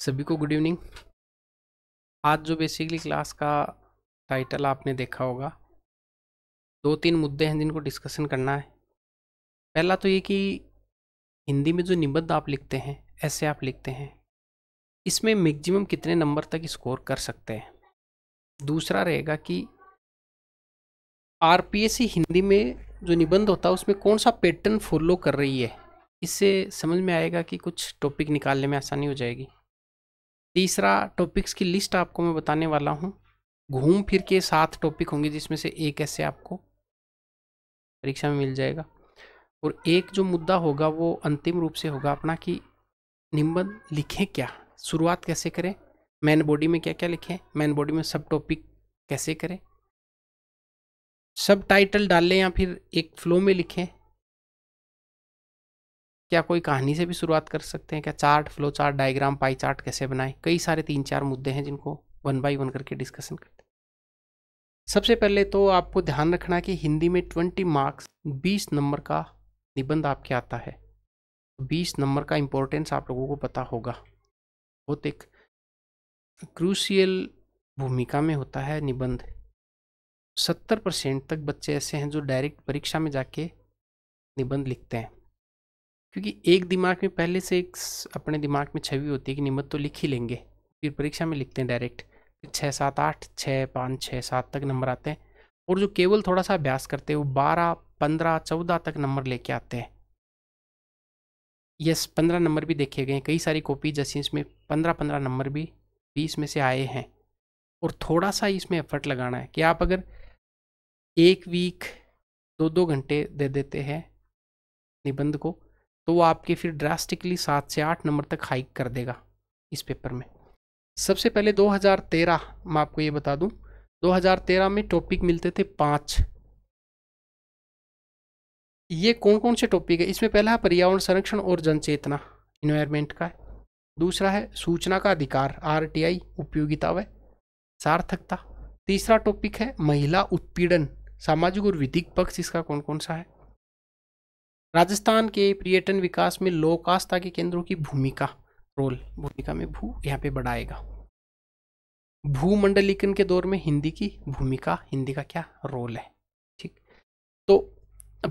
सभी को good evening आज जो बेसिकली क्लास का टाइटल आपने देखा होगा दो तीन मुद्दे हैं जिनको डिस्कशन करना है पहला तो ये कि हिंदी में जो निबद्ध आप लिखते हैं ऐसे आप लिखते हैं इसमें मैक्सिमम कितने नंबर तक स्कोर कर सकते हैं दूसरा रहेगा कि आर हिंदी में जो निबंध होता है उसमें कौन सा पैटर्न फॉलो कर रही है इससे समझ में आएगा कि कुछ टॉपिक निकालने में आसानी हो जाएगी तीसरा टॉपिक्स की लिस्ट आपको मैं बताने वाला हूँ घूम फिर के सात टॉपिक होंगे जिसमें से एक ऐसे आपको परीक्षा में मिल जाएगा और एक जो मुद्दा होगा वो अंतिम रूप से होगा अपना कि निबंध लिखें क्या शुरुआत कैसे करें मैन बॉडी में क्या क्या लिखें मैन बॉडी में सब टॉपिक कैसे करें सब टाइटल डालें या फिर एक फ्लो में लिखें क्या कोई कहानी से भी शुरुआत कर सकते हैं क्या chart flow chart diagram pie chart कैसे बनाएं कई सारे तीन चार मुद्दे हैं जिनको वन बाई वन करके डिस्कशन करते हैं सबसे पहले तो आपको ध्यान रखना कि हिंदी में ट्वेंटी मार्क्स बीस नंबर का निबंध आपके आता है बीस नंबर का इम्पोर्टेंस आप लोगों को पता होगा बहुत एक क्रूशियल भूमिका में होता है निबंध सत्तर परसेंट तक बच्चे ऐसे हैं जो डायरेक्ट परीक्षा में जाके निबंध लिखते हैं क्योंकि एक दिमाग में पहले से एक अपने दिमाग में छवि होती है कि नंबर तो लिख ही लेंगे फिर परीक्षा में लिखते हैं डायरेक्ट फिर छः सात आठ छः पाँच छः सात तक नंबर आते हैं और जो केवल थोड़ा सा अभ्यास करते हैं वो बारह पंद्रह चौदह तक नंबर लेके आते हैं यस पंद्रह नंबर भी देखे गए कई सारी कॉपी जैसे इसमें पंद्रह पंद्रह नंबर भी बीस में से आए हैं और थोड़ा सा इसमें एफर्ट लगाना है कि आप अगर एक वीक दो दो घंटे दे देते हैं निबंध को तो वो आपके फिर ड्रास्टिकली सात से आठ नंबर तक हाइक कर देगा इस पेपर में सबसे पहले 2013 मैं आपको ये बता दूं 2013 में टॉपिक मिलते थे पाँच ये कौन कौन से टॉपिक है इसमें पहला है पर्यावरण संरक्षण और जनचेतना इन्वायरमेंट का है दूसरा है सूचना का अधिकार आर उपयोगिता व सार्थकता तीसरा टॉपिक है महिला उत्पीड़न सामाजिक और विधिक पक्ष इसका कौन कौन सा है राजस्थान के पर्यटन विकास में लोक आस्था के केंद्रों की भूमिका रोल भूमिका में भू यहाँ पे बढ़ाएगा भूमंडलीकरण के दौर में हिंदी की भूमिका हिंदी का क्या रोल है ठीक तो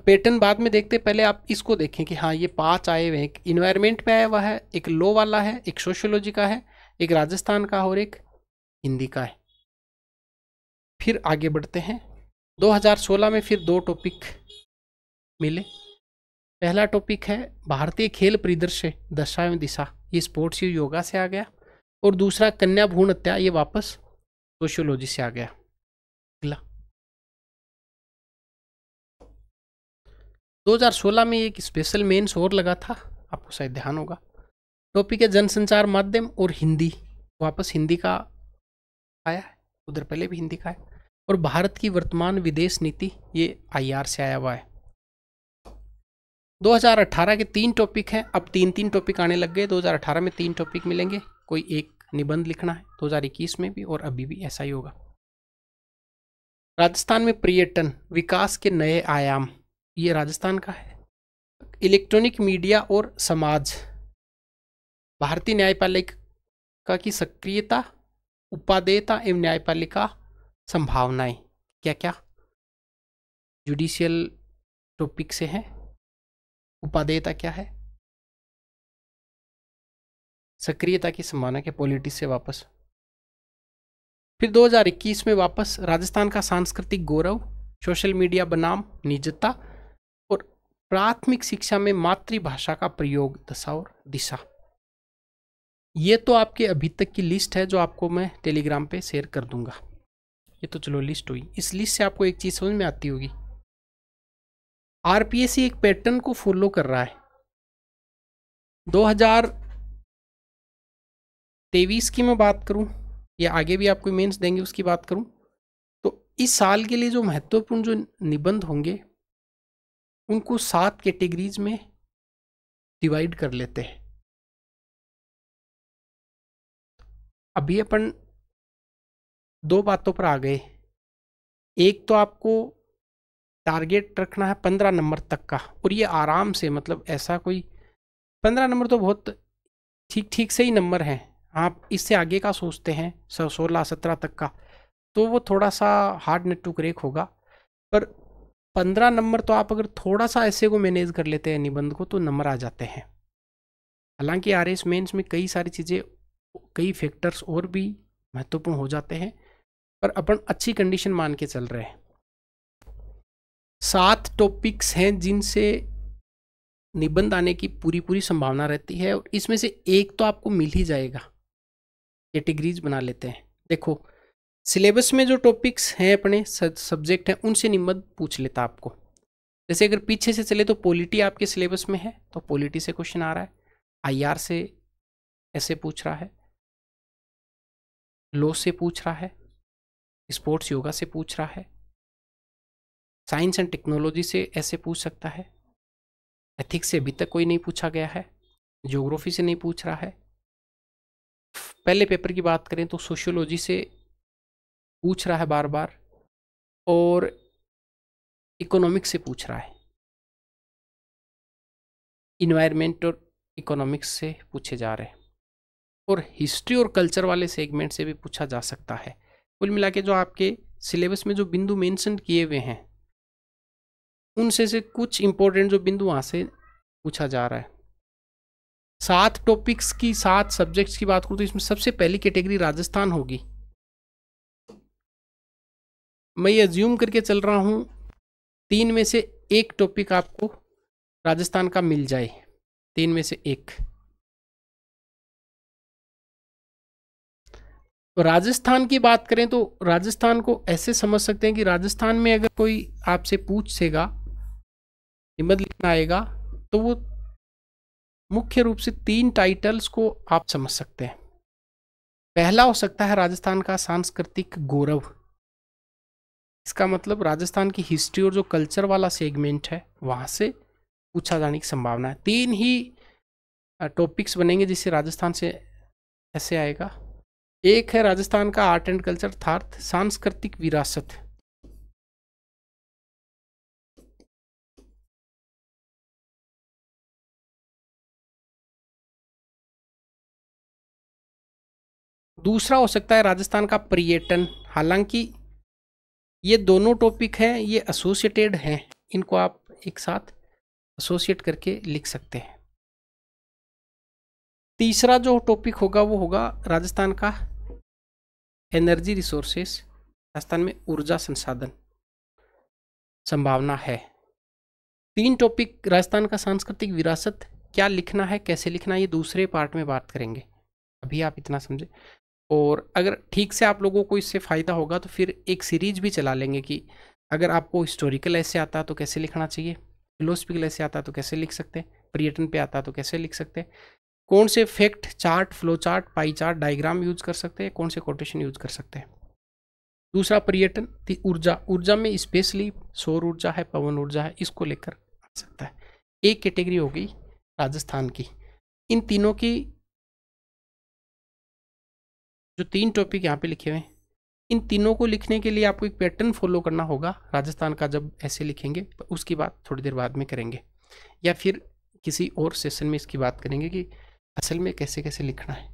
पैटर्न बाद में देखते पहले आप इसको देखें कि हाँ ये पांच आए हुए हैं एक इन्वायरमेंट पे आया हुआ है एक लो वाला है एक सोशियोलॉजी का है एक राजस्थान का और एक हिंदी का है फिर आगे बढ़ते हैं 2016 में फिर दो टॉपिक मिले पहला टॉपिक है भारतीय खेल परिदृश्य दशा एवं दिशा ये स्पोर्ट्स यू योगा से आ गया और दूसरा कन्या भूण हत्या ये वापस सोशियोलॉजी से आ गया अगला 2016 में एक स्पेशल मेन्स और लगा था आपको शायद ध्यान होगा टॉपिक है जनसंचार माध्यम और हिंदी वापस हिंदी का आया है उधर पहले भी हिंदी का है और भारत की वर्तमान विदेश नीति ये आईआर से आया हुआ है 2018 के तीन टॉपिक हैं अब तीन तीन टॉपिक आने लग गए 2018 में तीन टॉपिक मिलेंगे कोई एक निबंध लिखना है 2021 में भी और अभी भी ऐसा ही होगा राजस्थान में पर्यटन विकास के नए आयाम ये राजस्थान का है इलेक्ट्रॉनिक मीडिया और समाज भारतीय न्यायपालिका की सक्रियता उपादेयता एवं न्यायपालिका संभावनाएं क्या क्या जुडिशियल टॉपिक से हैं उपादेयता क्या है सक्रियता की संभावना के पॉलिटिक्स से वापस फिर 2021 में वापस राजस्थान का सांस्कृतिक गौरव सोशल मीडिया बनाम निजता और प्राथमिक शिक्षा में मातृभाषा का प्रयोग दशा और दिशा ये तो आपके अभी तक की लिस्ट है जो आपको मैं टेलीग्राम पे शेयर कर दूंगा ये तो चलो लिस्ट हुई इस लिस्ट से आपको एक चीज़ समझ में आती होगी आरपीएससी एक पैटर्न को फॉलो कर रहा है 2023 की मैं बात करूं या आगे भी आपको मेंस देंगे उसकी बात करूं तो इस साल के लिए जो महत्वपूर्ण जो निबंध होंगे उनको सात कैटेगरीज में डिवाइड कर लेते हैं अभी अपन दो बातों पर आ गए एक तो आपको टारगेट रखना है पंद्रह नंबर तक का और ये आराम से मतलब ऐसा कोई पंद्रह नंबर तो बहुत ठीक ठीक से ही नंबर हैं आप इससे आगे का सोचते हैं सौ सोलह सत्रह तक का तो वो थोड़ा सा हार्ड नेट टू क्रेक होगा पर पंद्रह नंबर तो आप अगर थोड़ा सा ऐसे को मैनेज कर लेते हैं निबंध को तो नंबर आ जाते हैं हालांकि आर एस मेन्स में कई सारी चीज़ें कई फैक्टर्स और भी महत्वपूर्ण हो जाते हैं पर अपन अच्छी कंडीशन मान के चल रहे हैं सात टॉपिक्स हैं जिनसे निबंध आने की पूरी पूरी संभावना रहती है और इसमें से एक तो आपको मिल ही जाएगा कैटेगरीज बना लेते हैं देखो सिलेबस में जो टॉपिक्स हैं अपने सब्जेक्ट हैं उनसे निबंध पूछ लेता आपको जैसे अगर पीछे से चले तो पॉलिटी आपके सिलेबस में है तो पॉलिटी से क्वेश्चन आ रहा है आईआर से ऐसे पूछ रहा है लॉ से पूछ रहा है स्पोर्ट्स योगा से पूछ रहा है साइंस एंड टेक्नोलॉजी से ऐसे पूछ सकता है एथिक्स से अभी तक कोई नहीं पूछा गया है ज्योग्राफी से नहीं पूछ रहा है पहले पेपर की बात करें तो सोशियोलॉजी से पूछ रहा है बार बार और इकोनॉमिक्स से पूछ रहा है इन्वायरमेंट और इकोनॉमिक्स से पूछे जा रहे हैं और हिस्ट्री और कल्चर वाले सेगमेंट से भी पूछा जा सकता है कुल मिला के जो आपके सिलेबस में जो बिंदु मेंशन किए हुए हैं उनसे से कुछ इंपॉर्टेंट जो बिंदु वहाँ से पूछा जा रहा है सात टॉपिक्स की सात सब्जेक्ट्स की बात करूँ तो इसमें सबसे पहली कैटेगरी राजस्थान होगी मैं ये ज्यूम करके चल रहा हूँ तीन में से एक टॉपिक आपको राजस्थान का मिल जाए तीन में से एक तो राजस्थान की बात करें तो राजस्थान को ऐसे समझ सकते हैं कि राजस्थान में अगर कोई आपसे पूछेगा निबंध लिखना आएगा तो वो मुख्य रूप से तीन टाइटल्स को आप समझ सकते हैं पहला हो सकता है राजस्थान का सांस्कृतिक गौरव इसका मतलब राजस्थान की हिस्ट्री और जो कल्चर वाला सेगमेंट है वहाँ से पूछा जाने की संभावना है तीन ही टॉपिक्स बनेंगे जिससे राजस्थान से ऐसे आएगा एक है राजस्थान का आर्ट एंड कल्चर अर्थार्थ सांस्कृतिक विरासत दूसरा हो सकता है राजस्थान का पर्यटन हालांकि ये दोनों टॉपिक हैं ये एसोसिएटेड हैं इनको आप एक साथ एसोसिएट करके लिख सकते हैं तीसरा जो टॉपिक होगा वो होगा राजस्थान का एनर्जी रिसोर्सेस राजस्थान में ऊर्जा संसाधन संभावना है तीन टॉपिक राजस्थान का सांस्कृतिक विरासत क्या लिखना है कैसे लिखना है ये दूसरे पार्ट में बात करेंगे अभी आप इतना समझे और अगर ठीक से आप लोगों को इससे फ़ायदा होगा तो फिर एक सीरीज भी चला लेंगे कि अगर आपको हिस्टोरिकल ऐसे आता तो कैसे लिखना चाहिए फिलोसफिकल ऐसे आता तो कैसे लिख सकते हैं पर्यटन पे आता तो कैसे लिख सकते हैं कौन से fact chart flow chart pie chart diagram use कर सकते हैं कौन से कोटेशन यूज कर सकते हैं दूसरा पर्यटन ऊर्जा ऊर्जा में स्पेशली सौर ऊर्जा है पवन ऊर्जा है इसको लेकर आ सकता है एक कैटेगरी होगी राजस्थान की इन तीनों की जो तीन टॉपिक यहाँ पे लिखे हुए हैं इन तीनों को लिखने के लिए आपको एक पैटर्न फॉलो करना होगा राजस्थान का जब ऐसे लिखेंगे तो उसकी बात थोड़ी देर बाद में करेंगे या फिर किसी और सेशन में इसकी बात करेंगे कि असल में कैसे कैसे लिखना है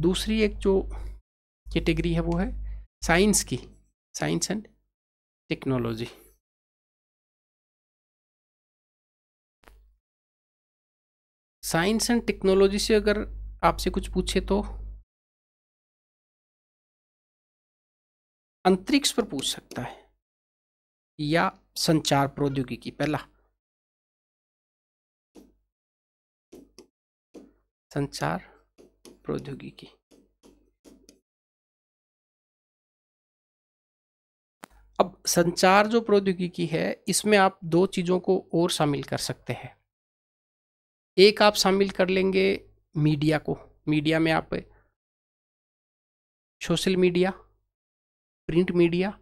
दूसरी एक जो कैटेगरी है वो है साइंस की science and technology science and technology से अगर आपसे कुछ पूछे तो अंतरिक्ष पर पूछ सकता है या संचार प्रौद्योगिकी पहला संचार प्रौद्योगिकी अब संचार जो प्रौद्योगिकी है इसमें आप दो चीज़ों को और शामिल कर सकते हैं एक आप शामिल कर लेंगे मीडिया को मीडिया में आप social media print media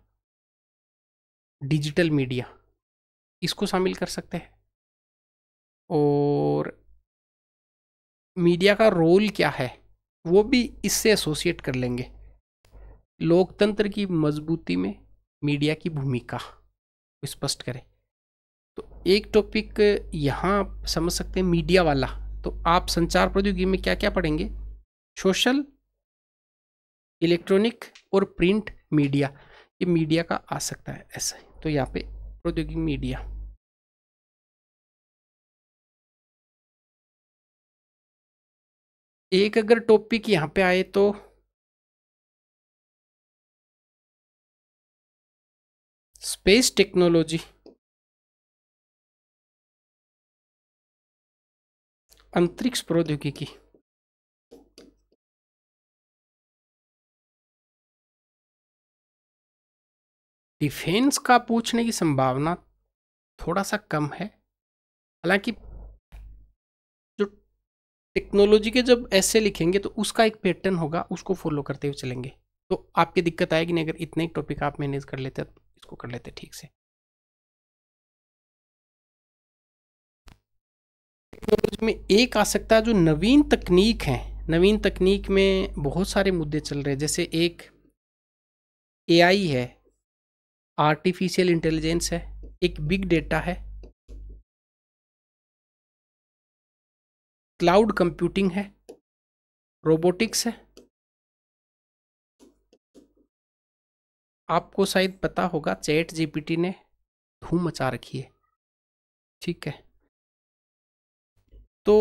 digital media इसको शामिल कर सकते हैं और मीडिया का रोल क्या है वो भी इससे एसोसिएट कर लेंगे लोकतंत्र की मजबूती में मीडिया की भूमिका स्पष्ट करें तो एक टॉपिक यहाँ समझ सकते हैं मीडिया वाला तो आप संचार प्रौद्योगिकी में क्या क्या पढ़ेंगे सोशल इलेक्ट्रॉनिक और प्रिंट मीडिया ये मीडिया का आ सकता है ऐसा तो यहाँ पे प्रौद्योगिक मीडिया एक अगर टॉपिक यहाँ पे आए तो स्पेस टेक्नोलॉजी अंतरिक्ष प्रौद्योगिकी डिफेंस का पूछने की संभावना थोड़ा सा कम है हालांकि जो टेक्नोलॉजी के जब ऐसे लिखेंगे तो उसका एक पैटर्न होगा उसको फॉलो करते हुए चलेंगे तो आपकी दिक्कत आएगी नहीं अगर इतने ही टॉपिक आप मैनेज कर लेते तो इसको कर लेते ठीक से टेक्नोलॉजी में एक आ सकता है जो नवीन तकनीक है नवीन तकनीक में बहुत सारे मुद्दे चल रहे हैं जैसे एक एआई है आर्टिफिशियल इंटेलिजेंस है एक बिग डेटा है क्लाउड कंप्यूटिंग है रोबोटिक्स है आपको शायद पता होगा चैट जीपीटी ने धूम मचा रखी है ठीक है तो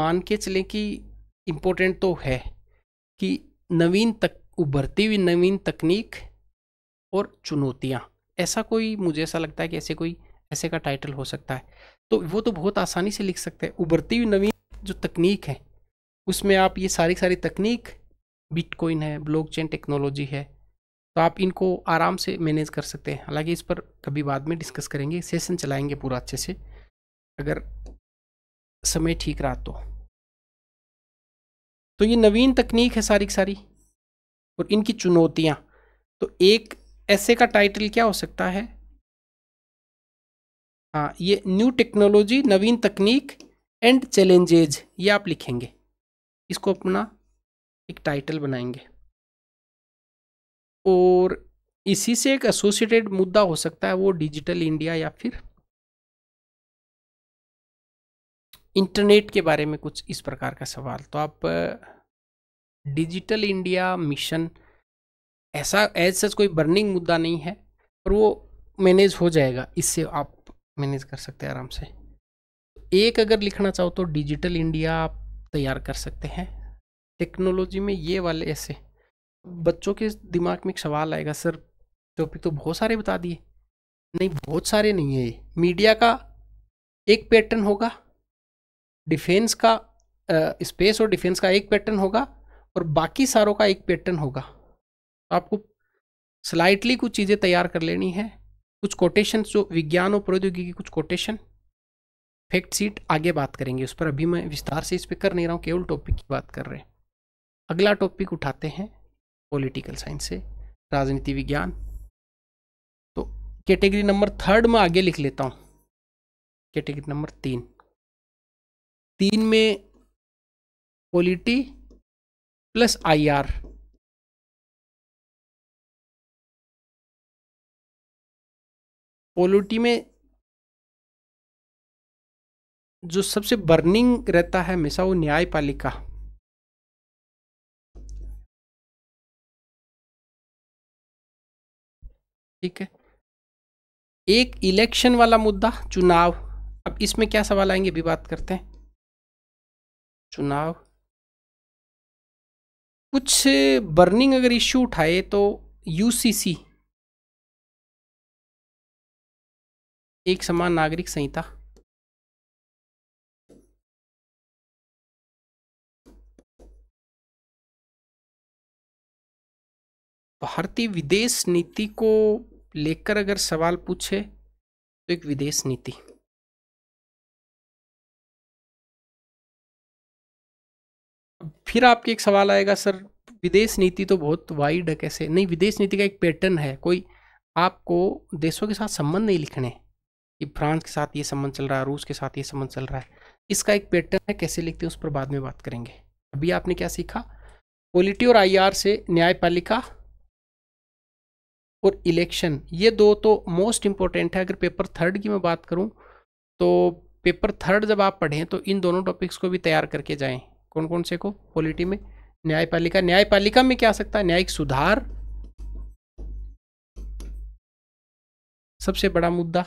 मान के चले कि इम्पोर्टेंट तो है कि नवीन तक उभरती हुई नवीन तकनीक और चुनौतियाँ ऐसा कोई मुझे ऐसा लगता है कि ऐसे कोई ऐसे का टाइटल हो सकता है तो वो तो बहुत आसानी से लिख सकते हैं उभरती हुई नवीन जो तकनीक है उसमें आप ये सारी सारी तकनीक बिटकॉइन है ब्लॉकचेन टेक्नोलॉजी है तो आप इनको आराम से मैनेज कर सकते हैं हालांकि इस पर कभी बाद में डिस्कस करेंगे सेशन चलाएंगे पूरा अच्छे से अगर समय ठीक रहा तो तो ये नवीन तकनीक है सारी की सारी और इनकी चुनौतियाँ तो एक ऐसे का टाइटल क्या हो सकता है हाँ ये न्यू टेक्नोलॉजी नवीन तकनीक एंड चैलेंजेज ये आप लिखेंगे इसको अपना एक टाइटल बनाएंगे और इसी से एक एसोसिएटेड मुद्दा हो सकता है वो डिजिटल इंडिया या फिर इंटरनेट के बारे में कुछ इस प्रकार का सवाल तो आप डिजिटल इंडिया मिशन ऐसा एज सच कोई बर्निंग मुद्दा नहीं है पर वो मैनेज हो जाएगा इससे आप मैनेज कर सकते हैं आराम से एक अगर लिखना चाहो तो डिजिटल इंडिया आप तैयार कर सकते हैं टेक्नोलॉजी में ये वाले ऐसे बच्चों के दिमाग में एक सवाल आएगा सर टॉपिक तो बहुत सारे बता दिए नहीं बहुत सारे नहीं है ये मीडिया का एक पैटर्न होगा डिफेंस का स्पेस और डिफेंस का एक पैटर्न होगा और बाकी सारों का एक पैटर्न होगा आपको स्लाइटली कुछ चीज़ें तैयार कर लेनी है कुछ कोटेशन जो विज्ञान और प्रौद्योगिकी कुछ कोटेशन फैक्ट सीट आगे बात करेंगे उस पर अभी मैं विस्तार से इस पर कर नहीं रहा हूँ केवल टॉपिक की बात कर रहे हैं अगला टॉपिक उठाते हैं पॉलिटिकल साइंस से राजनीति विज्ञान तो कैटेगरी नंबर थर्ड में आगे लिख लेता हूँ कैटेगरी नंबर तीन तीन में पॉलिटी प्लस आईआर पोलोटी में जो सबसे बर्निंग रहता है हमेशा वो न्यायपालिका ठीक है एक इलेक्शन वाला मुद्दा चुनाव अब इसमें क्या सवाल आएंगे अभी बात करते हैं चुनाव कुछ बर्निंग अगर इश्यू उठाए तो यूसीसी एक समान नागरिक संहिता भारतीय विदेश नीति को लेकर अगर सवाल पूछे तो एक विदेश नीति फिर आपके एक सवाल आएगा सर विदेश नीति तो बहुत वाइड है कैसे नहीं विदेश नीति का एक पैटर्न है कोई आपको देशों के साथ संबंध नहीं लिखने कि फ्रांस के साथ ये संबंध चल रहा है रूस के साथ ये संबंध चल रहा है इसका एक पैटर्न है कैसे लिखते हैं उस पर बाद में बात करेंगे अभी आपने क्या सीखा पोलिटी और आई से न्यायपालिका और इलेक्शन ये दो तो मोस्ट इंपॉर्टेंट है अगर पेपर थर्ड की मैं बात करूं तो पेपर थर्ड जब आप पढ़ें तो इन दोनों टॉपिक्स को भी तैयार करके जाएं कौन कौन से को पॉलिटी में न्यायपालिका न्यायपालिका में क्या आ सकता है न्यायिक सुधार सबसे बड़ा मुद्दा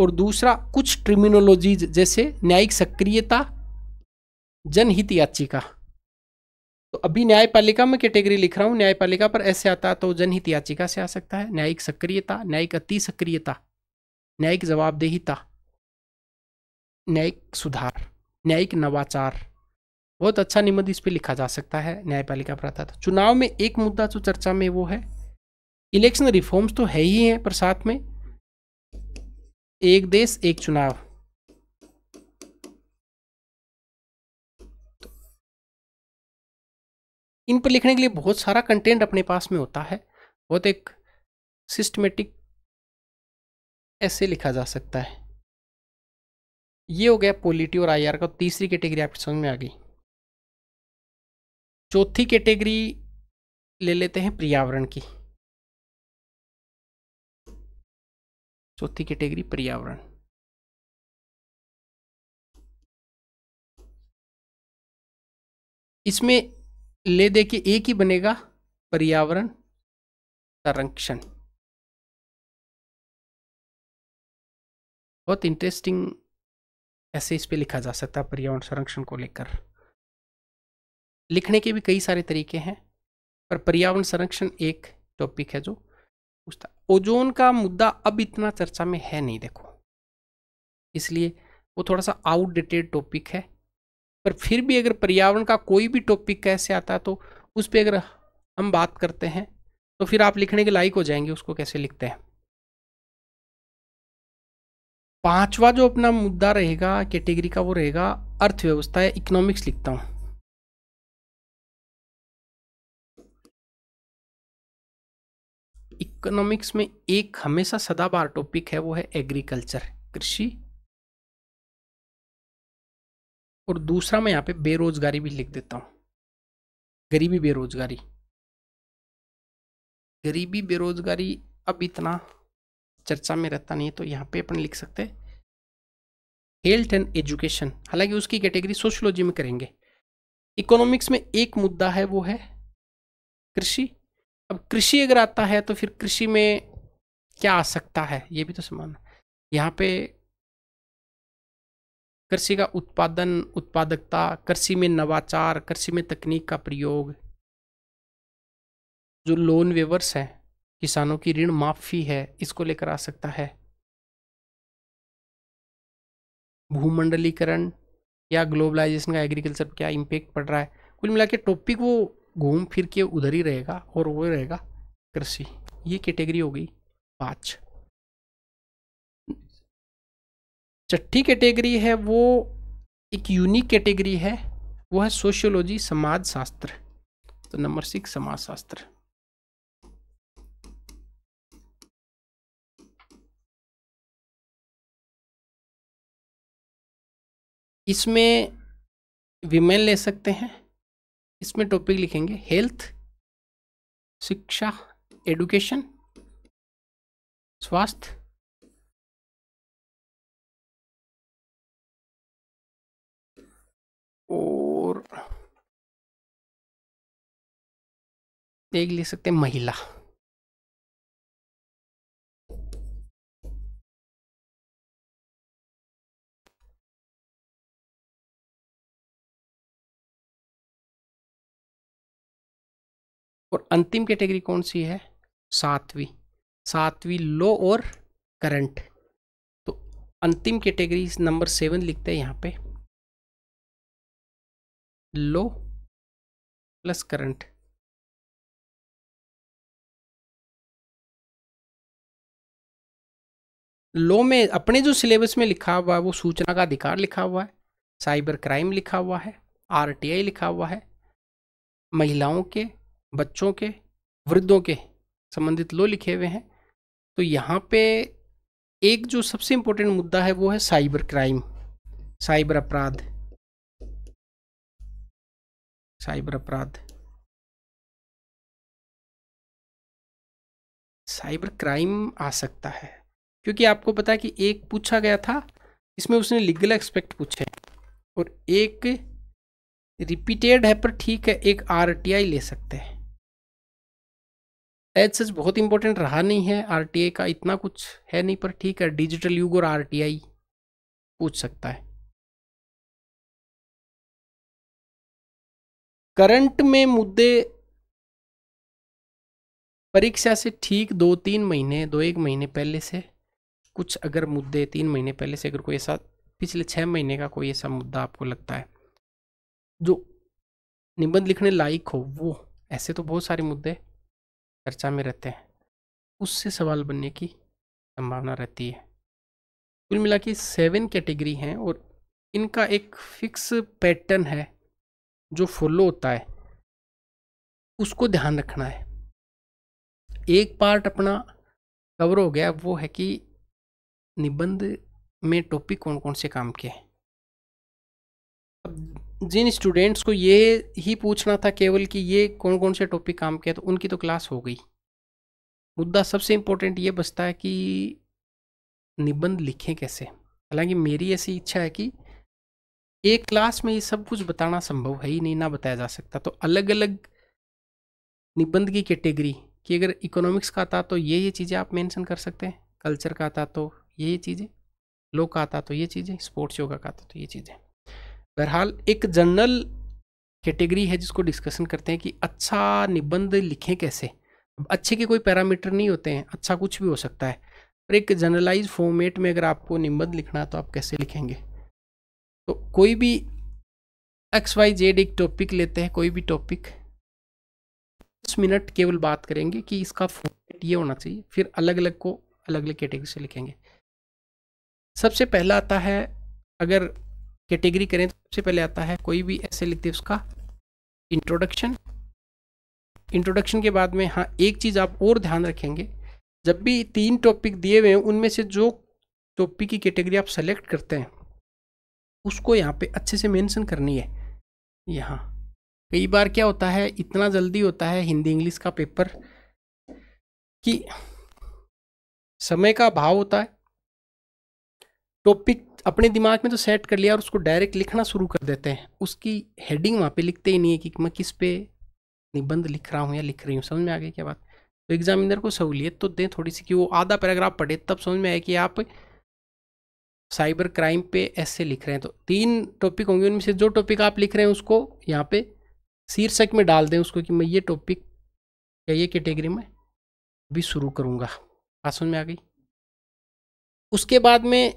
और दूसरा कुछ ट्रिमिनोलॉजीज जैसे न्यायिक सक्रियता जनहित याचिका तो अभी न्यायपालिका में कैटेगरी लिख रहा हूँ न्यायपालिका पर ऐसे आता तो जनहित याचिका से आ सकता है न्यायिक सक्रियता न्यायिक अति सक्रियता न्यायिक जवाबदेहिता न्यायिक सुधार न्यायिक नवाचार बहुत अच्छा निबंध इस पर लिखा जा सकता है न्यायपालिका पर आता था तो। चुनाव में एक मुद्दा जो चर्चा में वो है इलेक्शन रिफॉर्म्स तो है ही है पर साथ में एक देश एक चुनाव तो इन पर लिखने के लिए बहुत सारा कंटेंट अपने पास में होता है बहुत एक सिस्टमेटिक ऐसे लिखा जा सकता है ये हो गया पोलिटी और आईआर का तीसरी कैटेगरी आपके समझ में आ गई चौथी कैटेगरी ले लेते हैं पर्यावरण की चौथी कैटेगरी पर्यावरण इसमें ले दे के एक ही बनेगा पर्यावरण संरक्षण बहुत इंटरेस्टिंग ऐसे इस पे लिखा जा सकता है पर्यावरण संरक्षण को लेकर लिखने के भी कई सारे तरीके हैं पर पर्यावरण संरक्षण एक टॉपिक है जो उस ओजोन का मुद्दा अब इतना चर्चा में है नहीं देखो इसलिए वो थोड़ा सा आउटडेटेड टॉपिक है पर फिर भी अगर पर्यावरण का कोई भी टॉपिक कैसे आता है तो उस पर अगर हम बात करते हैं तो फिर आप लिखने के लायक हो जाएंगे उसको कैसे लिखते हैं पांचवा जो अपना मुद्दा रहेगा कैटेगरी का वो रहेगा अर्थव्यवस्था या इकोनॉमिक्स लिखता हूँ इकोनॉमिक्स में एक हमेशा सदाबार टॉपिक है वो है एग्रीकल्चर कृषि और दूसरा मैं यहाँ पे बेरोजगारी भी लिख देता हूँ गरीबी बेरोजगारी गरीबी बेरोजगारी अब इतना चर्चा में रहता नहीं है तो यहाँ पे अपन लिख सकते हेल्थ एंड एजुकेशन हालांकि उसकी कैटेगरी सोशियोलॉजी में करेंगे इकोनॉमिक्स में एक मुद्दा है वो है कृषि अब कृषि अगर आता है तो फिर कृषि में क्या आ सकता है ये भी तो समान है यहाँ पे कृषि का उत्पादन उत्पादकता कृषि में नवाचार कृषि में तकनीक का प्रयोग जो लोन वेवर्स हैं किसानों की ऋण माफी है इसको लेकर आ सकता है भूमंडलीकरण या ग्लोबलाइजेशन का एग्रीकल्चर क्या इम्पेक्ट पड़ रहा है कुल मिला के टॉपिक वो घूम फिर के उधर ही रहेगा और वो रहेगा कृषि ये कैटेगरी हो गई पाँच छठी कैटेगरी है वो एक यूनिक कैटेगरी है वो है सोशियोलॉजी समाज शास्त्र तो नंबर सिक्स समाज शास्त्र इसमें विमेन ले सकते हैं इसमें टॉपिक लिखेंगे हेल्थ शिक्षा एडुकेशन स्वास्थ्य और एक लिख सकते हैं महिला अंतिम कैटेगरी कौन सी है सातवीं सातवीं लो और करंट तो अंतिम कैटेगरी नंबर सेवन लिखते हैं यहाँ पे लो प्लस करंट लो में अपने जो सिलेबस में लिखा हुआ है वो सूचना का अधिकार लिखा हुआ है साइबर क्राइम लिखा हुआ है आरटीआई लिखा हुआ है महिलाओं के बच्चों के वृद्धों के संबंधित लो लिखे हुए हैं तो यहाँ पे एक जो सबसे इम्पोर्टेंट मुद्दा है वो है साइबर क्राइम साइबर अपराध साइबर अपराध साइबर क्राइम आ सकता है क्योंकि आपको पता है कि एक पूछा गया था इसमें उसने लीगल एक्सपेक्ट पूछे और एक रिपीटेड है पर ठीक है एक आरटीआई ले सकते हैं एज सच बहुत इंपॉर्टेंट रहा नहीं है आरटीआई का इतना कुछ है नहीं पर ठीक है डिजिटल युग और आरटीआई पूछ सकता है करंट में मुद्दे परीक्षा से ठीक दो तीन महीने दो एक महीने पहले से कुछ अगर मुद्दे तीन महीने पहले से अगर कोई ऐसा पिछले छः महीने का कोई ऐसा मुद्दा आपको लगता है जो निबंध लिखने लायक हो वो ऐसे तो बहुत सारे मुद्दे चर्चा में रहते हैं उससे सवाल बनने की संभावना रहती है कुल मिला के सेवन कैटेगरी हैं और इनका एक फिक्स पैटर्न है जो फॉलो होता है उसको ध्यान रखना है एक पार्ट अपना कवर हो गया वो है कि निबंध में टॉपिक कौन कौन से काम के हैं अब जिन स्टूडेंट्स को ये ही पूछना था केवल कि ये कौन कौन से टॉपिक काम किया तो उनकी तो क्लास हो गई मुद्दा सबसे इम्पोर्टेंट ये बचता है कि निबंध लिखें कैसे हालांकि मेरी ऐसी इच्छा है कि एक क्लास में ये सब कुछ बताना संभव है ही नहीं ना बताया जा सकता तो अलग अलग निबंध की कैटेगरी कि अगर इकोनॉमिक्स का आता तो ये ये चीज़ें आप मेंशन कर सकते हैं कल्चर का आता तो ये ये चीज़ें लोक का आता तो ये चीज़ें स्पोर्ट्स योगा का आता तो ये चीज़ें बहरहाल एक जर्नल कैटेगरी है जिसको डिस्कशन करते हैं कि अच्छा निबंध लिखें कैसे अच्छे के कोई पैरामीटर नहीं होते हैं अच्छा कुछ भी हो सकता है पर एक जनरलाइज फॉर्मेट में अगर आपको निबंध लिखना है तो आप कैसे लिखेंगे तो कोई भी एक्स वाई जेड एक टॉपिक लेते हैं कोई भी टॉपिक दस मिनट केवल बात करेंगे कि इसका फॉर्मेट ये होना चाहिए फिर अलग अलग को अलग अलग कैटेगरी से लिखेंगे सबसे पहला आता है अगर कैटेगरी करें तो सबसे पहले आता है कोई भी ऐसे लिख दे उसका इंट्रोडक्शन इंट्रोडक्शन के बाद में हाँ एक चीज़ आप और ध्यान रखेंगे जब भी तीन टॉपिक दिए हुए हैं उनमें से जो टॉपिक की कैटेगरी आप सेलेक्ट करते हैं उसको यहाँ पे अच्छे से मेंशन करनी है यहाँ कई बार क्या होता है इतना जल्दी होता है हिंदी इंग्लिश का पेपर कि समय का अभाव होता है टॉपिक अपने दिमाग में तो सेट कर लिया और उसको डायरेक्ट लिखना शुरू कर देते हैं उसकी हेडिंग वहाँ पे लिखते ही नहीं है कि मैं किस पे निबंध लिख रहा हूँ या लिख रही हूँ समझ में आ गई क्या बात तो एग्जामिनर को सहूलियत तो दें थोड़ी सी कि वो आधा पैराग्राफ पढ़े तब समझ में आए कि आप साइबर क्राइम पे ऐसे लिख रहे हैं तो तीन टॉपिक होंगे उनमें से जो टॉपिक आप लिख रहे हैं उसको यहाँ पे शीर्षक में डाल दें उसको कि मैं ये टॉपिक या ये कैटेगरी में भी शुरू करूँगा बात समझ में आ गई उसके बाद में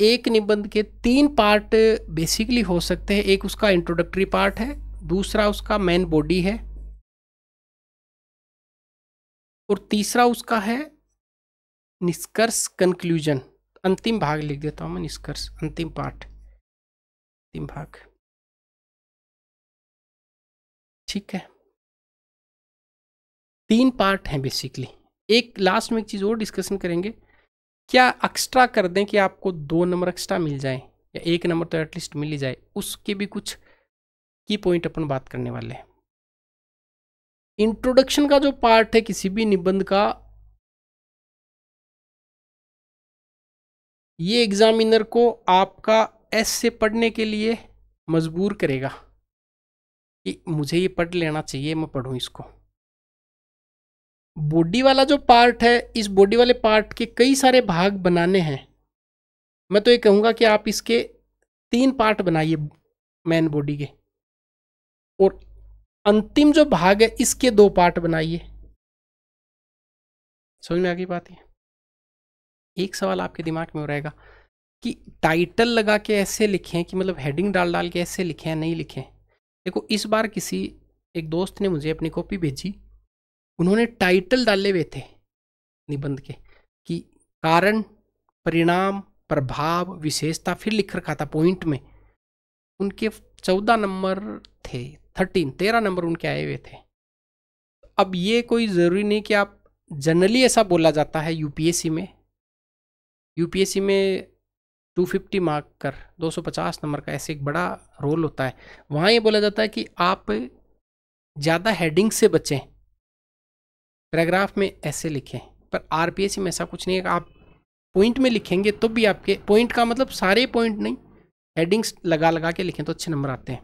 एक निबंध के तीन पार्ट बेसिकली हो सकते हैं एक उसका इंट्रोडक्टरी पार्ट है दूसरा उसका मेन बॉडी है और तीसरा उसका है निष्कर्ष कंक्लूजन अंतिम भाग लिख देता हूं मैं निष्कर्ष अंतिम पार्ट अंतिम भाग ठीक है तीन पार्ट हैं बेसिकली एक लास्ट में एक चीज़ और डिस्कशन करेंगे क्या एक्स्ट्रा कर दें कि आपको दो नंबर एक्स्ट्रा मिल जाए या एक नंबर तो एटलीस्ट मिल ही जाए उसके भी कुछ की पॉइंट अपन बात करने वाले हैं इंट्रोडक्शन का जो पार्ट है किसी भी निबंध का ये एग्जामिनर को आपका एस से पढ़ने के लिए मजबूर करेगा कि मुझे ये पढ़ लेना चाहिए मैं पढ़ूं इसको बॉडी वाला जो पार्ट है इस बॉडी वाले पार्ट के कई सारे भाग बनाने हैं मैं तो ये कहूँगा कि आप इसके तीन पार्ट बनाइए मैन बॉडी के और अंतिम जो भाग है इसके दो पार्ट बनाइए समझ में आ गई बात है एक सवाल आपके दिमाग में हो रहेगा कि टाइटल लगा के ऐसे लिखें कि मतलब हेडिंग डाल डाल के ऐसे लिखें नहीं लिखें देखो इस बार किसी एक दोस्त ने मुझे अपनी कॉपी भेजी उन्होंने टाइटल डाले हुए थे निबंध के कि कारण परिणाम प्रभाव विशेषता फिर लिख रखा था पॉइंट में उनके चौदह नंबर थे थर्टीन तेरह नंबर उनके आए हुए थे अब ये कोई ज़रूरी नहीं कि आप जनरली ऐसा बोला जाता है यूपीएससी में यूपीएससी में 250 मार्क कर 250 नंबर का ऐसे एक बड़ा रोल होता है वहाँ ये बोला जाता है कि आप ज़्यादा हेडिंग से बचें पैराग्राफ में ऐसे लिखें पर आर में ऐसा कुछ नहीं है आप पॉइंट में लिखेंगे तो भी आपके पॉइंट का मतलब सारे पॉइंट नहीं हेडिंग्स लगा लगा के लिखें तो अच्छे नंबर आते हैं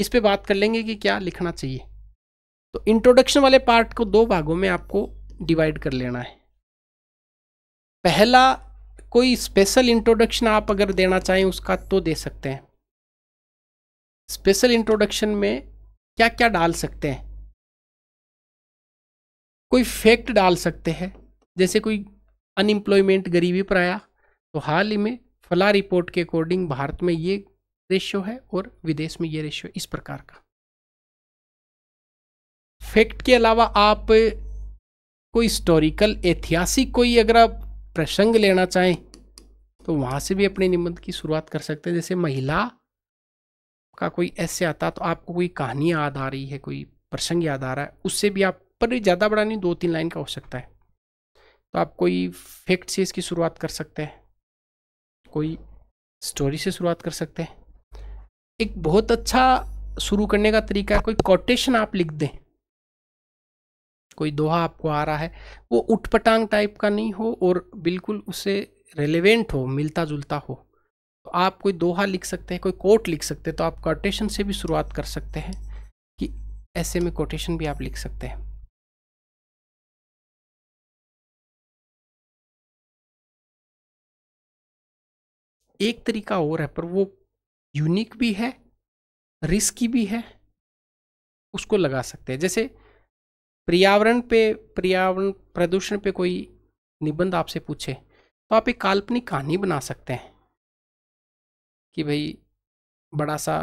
इस पर बात कर लेंगे कि क्या लिखना चाहिए तो इंट्रोडक्शन वाले पार्ट को दो भागों में आपको डिवाइड कर लेना है पहला कोई स्पेशल इंट्रोडक्शन आप अगर देना चाहें उसका तो दे सकते हैं स्पेशल इंट्रोडक्शन में क्या क्या डाल सकते हैं कोई फैक्ट डाल सकते हैं जैसे कोई अनएम्प्लॉयमेंट गरीबी पर आया तो हाल ही में फला रिपोर्ट के अकॉर्डिंग भारत में ये रेशियो है और विदेश में ये रेशियो इस प्रकार का फैक्ट के अलावा आप कोई हिस्टोरिकल ऐतिहासिक कोई अगर आप प्रसंग लेना चाहें तो वहाँ से भी अपने निबंध की शुरुआत कर सकते हैं जैसे महिला का कोई ऐसे आता तो आपको कोई कहानी याद आ रही है कोई प्रसंग याद आ रहा है उससे भी आप पर ज़्यादा बड़ा नहीं दो तीन लाइन का हो सकता है तो आप कोई फैक्ट से इसकी शुरुआत कर सकते हैं कोई स्टोरी से शुरुआत कर सकते हैं एक बहुत अच्छा शुरू करने का तरीका है कोई कोटेशन आप लिख दें कोई दोहा आपको आ रहा है वो उठपटांग टाइप का नहीं हो और बिल्कुल उसे रेलेवेंट हो मिलता जुलता हो तो आप कोई दोहा लिख सकते हैं कोई कोट लिख सकते हैं तो आप कोटेशन से भी शुरुआत कर सकते हैं कि ऐसे में कोटेशन भी आप लिख सकते हैं एक तरीका और है पर वो यूनिक भी है रिस्की भी है उसको लगा सकते हैं जैसे पर्यावरण पे पर्यावरण प्रदूषण पे कोई निबंध आपसे पूछे तो आप एक काल्पनिक कहानी बना सकते हैं कि भाई बड़ा सा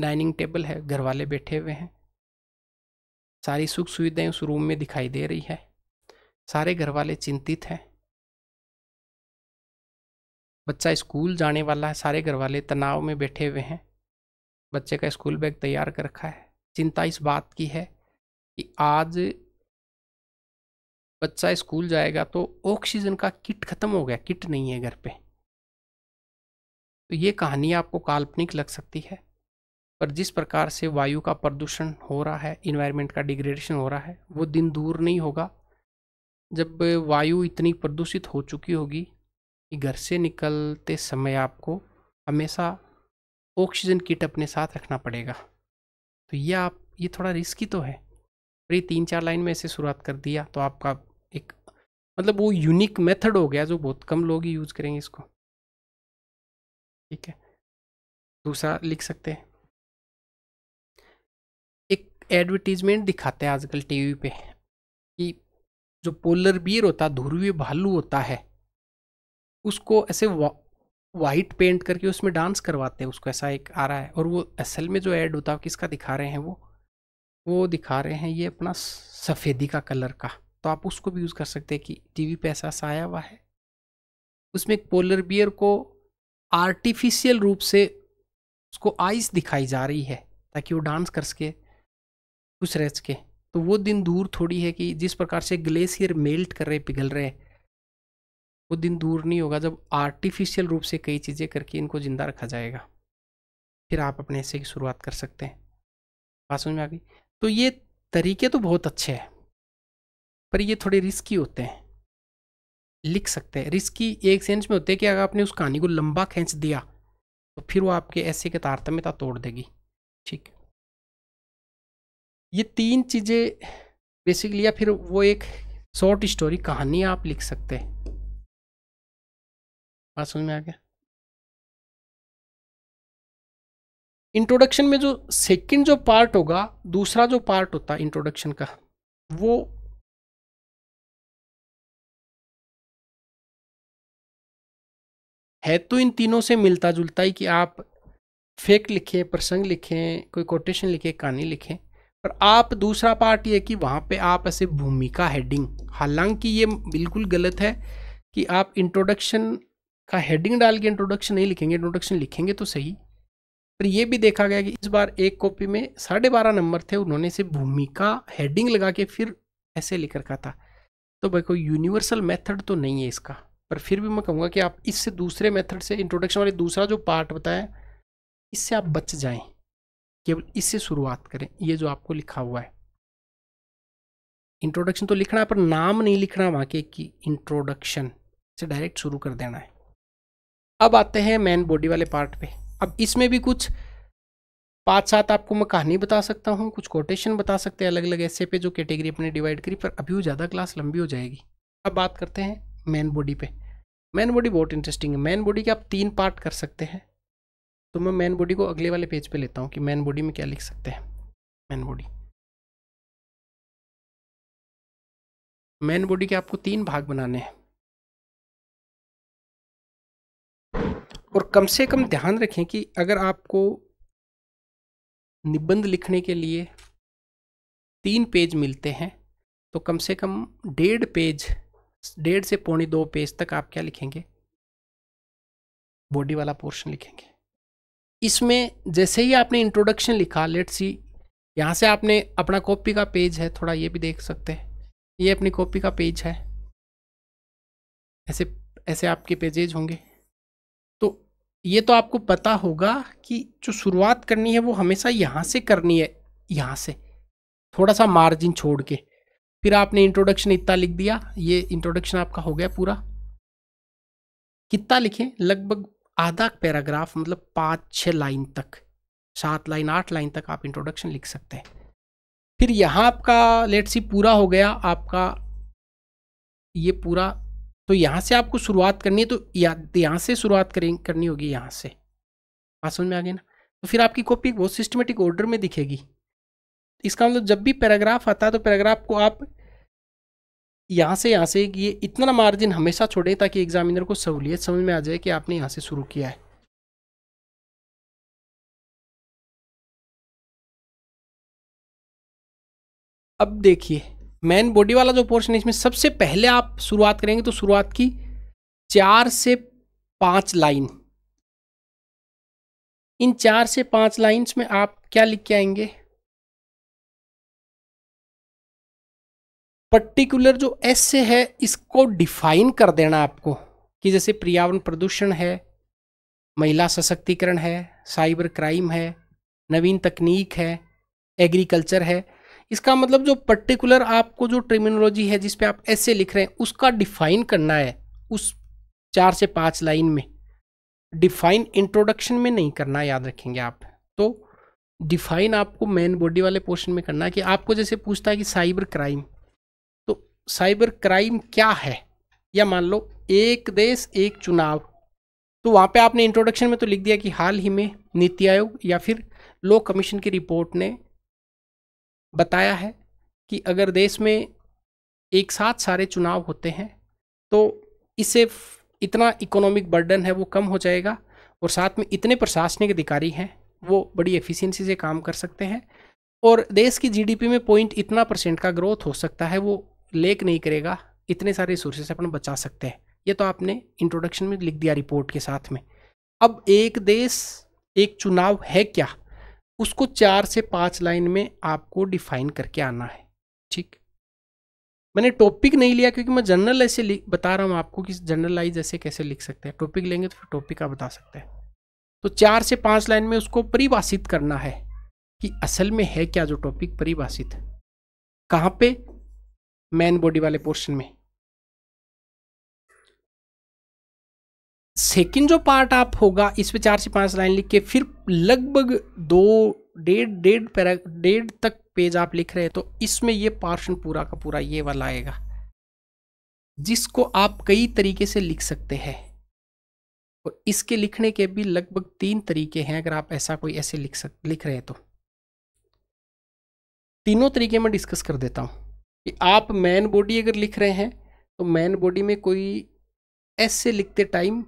डाइनिंग टेबल है घर वाले बैठे हुए हैं सारी सुख सुविधाएं उस रूम में दिखाई दे रही है सारे घर वाले चिंतित हैं बच्चा स्कूल जाने वाला है सारे घर वाले तनाव में बैठे हुए हैं बच्चे का स्कूल बैग तैयार कर रखा है चिंता इस बात की है कि आज बच्चा स्कूल जाएगा तो ऑक्सीजन का किट खत्म हो गया किट नहीं है घर पे तो ये कहानी आपको काल्पनिक लग सकती है पर जिस प्रकार से वायु का प्रदूषण हो रहा है इन्वायरमेंट का डिग्रेडेशन हो रहा है वो दिन दूर नहीं होगा जब वायु इतनी प्रदूषित हो चुकी होगी कि घर से निकलते समय आपको हमेशा ऑक्सीजन किट अपने साथ रखना पड़ेगा तो ये आप ये थोड़ा रिस्की तो है पर ये तीन चार लाइन में ऐसे शुरुआत कर दिया तो आपका एक मतलब वो यूनिक मेथड हो गया जो बहुत कम लोग ही यूज़ करेंगे इसको ठीक है दूसरा लिख सकते हैं एक एडवर्टीजमेंट दिखाते हैं आजकल टीवी पे कि जो पोलर बियर होता है ध्रुवीय भालू होता है उसको ऐसे वाइट पेंट करके उसमें डांस करवाते हैं उसको ऐसा एक आ रहा है और वो असल में जो ऐड होता है किसका दिखा रहे हैं वो वो दिखा रहे हैं ये अपना सफ़ेदी का कलर का तो आप उसको भी यूज़ कर सकते हैं कि टीवी पे ऐसा आया हुआ है उसमें एक पोलर बियर को आर्टिफिशियल रूप से उसको आइस दिखाई जा रही है ताकि वो डांस कर सके खुश रह सके तो वो दिन दूर थोड़ी है कि जिस प्रकार से ग्लेशियर मेल्ट कर रहे पिघल रहे हैं वो दिन दूर नहीं होगा जब आर्टिफिशियल रूप से कई चीज़ें करके इनको ज़िंदा रखा जाएगा फिर आप अपने ऐसे की शुरुआत कर सकते हैं बात समझ में आ गई तो ये तरीके तो बहुत अच्छे हैं पर ये थोड़े रिस्की होते हैं लिख सकते हैं रिस्की एक सेंस में होते हैं कि अगर आपने उस कहानी को लंबा खींच दिया तो फिर वो आपके ऐसे के तारतम्यता तोड़ देगी ठीक ये तीन चीज़ें बेसिकली या फिर वो एक शॉर्ट स्टोरी कहानी आप लिख सकते हैं बात समझ में आ गया इंट्रोडक्शन में जो सेकंड जो पार्ट होगा दूसरा जो पार्ट होता है इंट्रोडक्शन का वो है तो इन तीनों से मिलता जुलता ही कि आप फेक लिखें प्रसंग लिखें कोई कोटेशन लिखें कहानी लिखें पर आप दूसरा पार्ट ये कि वहाँ पे आप ऐसे भूमिका हेडिंग हालांकि ये बिल्कुल गलत है कि आप इंट्रोडक्शन का हेडिंग डाल के इंट्रोडक्शन नहीं लिखेंगे इंट्रोडक्शन लिखेंगे तो सही पर यह भी देखा गया कि इस बार एक कॉपी में साढ़े बारह नंबर थे उन्होंने से भूमिका हेडिंग लगा के फिर ऐसे लिख रखा था तो भाई कोई यूनिवर्सल मेथड तो नहीं है इसका पर फिर भी मैं कहूँगा कि आप इससे दूसरे मेथड से इंट्रोडक्शन वाले दूसरा जो पार्ट बताया इससे आप बच जाएं केवल इससे शुरुआत करें ये जो आपको लिखा हुआ है इंट्रोडक्शन तो लिखना है पर नाम नहीं लिखना वहाँ के कि इंट्रोडक्शन से डायरेक्ट शुरू कर देना है अब आते हैं मैन बॉडी वाले पार्ट पे अब इसमें भी कुछ पाँच सात आपको मैं कहानी बता सकता हूँ कुछ कोटेशन बता सकते हैं अलग अलग ऐसे पे जो कैटेगरी अपने डिवाइड करी पर अभी वो ज़्यादा क्लास लंबी हो जाएगी अब बात करते हैं मैन बॉडी पे मैन बॉडी बहुत इंटरेस्टिंग है मैन बॉडी के आप तीन पार्ट कर सकते हैं तो मैं मैन बॉडी को अगले वाले पेज पे लेता हूँ कि मैन बॉडी में क्या लिख सकते हैं मैन बॉडी मैन बॉडी के आपको तीन भाग बनाने हैं और कम से कम ध्यान रखें कि अगर आपको निबंध लिखने के लिए तीन पेज मिलते हैं तो कम से कम डेढ़ पेज डेढ़ से पौने दो पेज तक आप क्या लिखेंगे बॉडी वाला पोर्शन लिखेंगे इसमें जैसे ही आपने इंट्रोडक्शन लिखा लेट सी यहाँ से आपने अपना कॉपी का पेज है थोड़ा ये भी देख सकते हैं ये अपनी कॉपी का पेज है ऐसे ऐसे आपके पेजेज होंगे ये तो आपको पता होगा कि जो शुरुआत करनी है वो हमेशा यहाँ से करनी है यहाँ से थोड़ा सा मार्जिन छोड़ के फिर आपने इंट्रोडक्शन इतना लिख दिया ये इंट्रोडक्शन आपका हो गया पूरा कितना लिखें लगभग आधा पैराग्राफ मतलब पाँच छः लाइन तक सात लाइन आठ लाइन तक आप इंट्रोडक्शन लिख सकते हैं फिर यहाँ आपका लेट सी पूरा हो गया आपका ये पूरा तो यहाँ से आपको शुरुआत करनी है तो यहां यहाँ से शुरुआत करें करनी होगी यहाँ से बात समझ में आ गई ना तो फिर आपकी कॉपी बहुत सिस्टमेटिक ऑर्डर में दिखेगी इसका मतलब जब भी पैराग्राफ आता है तो पैराग्राफ को आप यहाँ से यहाँ से ये इतना मार्जिन हमेशा छोड़ें ताकि एग्जामिनर को सहूलियत समझ में आ जाए कि आपने यहाँ से शुरू किया है अब देखिए मेन बॉडी वाला जो पोर्शन है इसमें सबसे पहले आप शुरुआत करेंगे तो शुरुआत की चार से पांच लाइन इन चार से पांच लाइन्स में आप क्या लिख के आएंगे पर्टिकुलर जो एस है इसको डिफाइन कर देना आपको कि जैसे पर्यावरण प्रदूषण है महिला सशक्तिकरण है साइबर क्राइम है नवीन तकनीक है एग्रीकल्चर है इसका मतलब जो पर्टिकुलर आपको जो टर्मिनोलॉजी है जिसपे आप ऐसे लिख रहे हैं उसका डिफाइन करना है उस चार से पांच लाइन में डिफाइन इंट्रोडक्शन में नहीं करना याद रखेंगे आप तो डिफाइन आपको मेन बॉडी वाले पोर्शन में करना है कि आपको जैसे पूछता है कि साइबर क्राइम तो साइबर क्राइम क्या है या मान लो एक देश एक चुनाव तो वहाँ पे आपने इंट्रोडक्शन में तो लिख दिया कि हाल ही में नीति आयोग या फिर लो कमीशन की रिपोर्ट ने बताया है कि अगर देश में एक साथ सारे चुनाव होते हैं तो इससे इतना इकोनॉमिक बर्डन है वो कम हो जाएगा और साथ में इतने प्रशासनिक अधिकारी हैं वो बड़ी एफिशिएंसी से काम कर सकते हैं और देश की जीडीपी में पॉइंट इतना परसेंट का ग्रोथ हो सकता है वो लेक नहीं करेगा इतने सारे रिसोर्सेस अपन बचा सकते हैं ये तो आपने इंट्रोडक्शन में लिख दिया रिपोर्ट के साथ में अब एक देश एक चुनाव है क्या उसको चार से पांच लाइन में आपको डिफाइन करके आना है ठीक मैंने टॉपिक नहीं लिया क्योंकि मैं जनरल ऐसे बता रहा हूँ आपको कि जनरलाइज ऐसे कैसे लिख सकते हैं टॉपिक लेंगे तो फिर टॉपिक आप बता सकते हैं तो चार से पांच लाइन में उसको परिभाषित करना है कि असल में है क्या जो टॉपिक परिभाषित कहां कहाँ पे मैन बॉडी वाले पोर्शन में सेकेंड जो पार्ट आप होगा इस पे चार से पांच लाइन लिख के फिर लगभग दो डेढ़ डेढ़ पैरा डेढ़ तक पेज आप लिख रहे हैं तो इसमें ये पार्शन पूरा का पूरा ये वाला आएगा जिसको आप कई तरीके से लिख सकते हैं और इसके लिखने के भी लगभग तीन तरीके हैं अगर आप ऐसा कोई ऐसे लिख सक लिख रहे हैं तो तीनों तरीके मैं डिस्कस कर देता हूँ कि आप मैन बॉडी अगर लिख रहे हैं तो मैन बॉडी में कोई ऐसे लिखते टाइम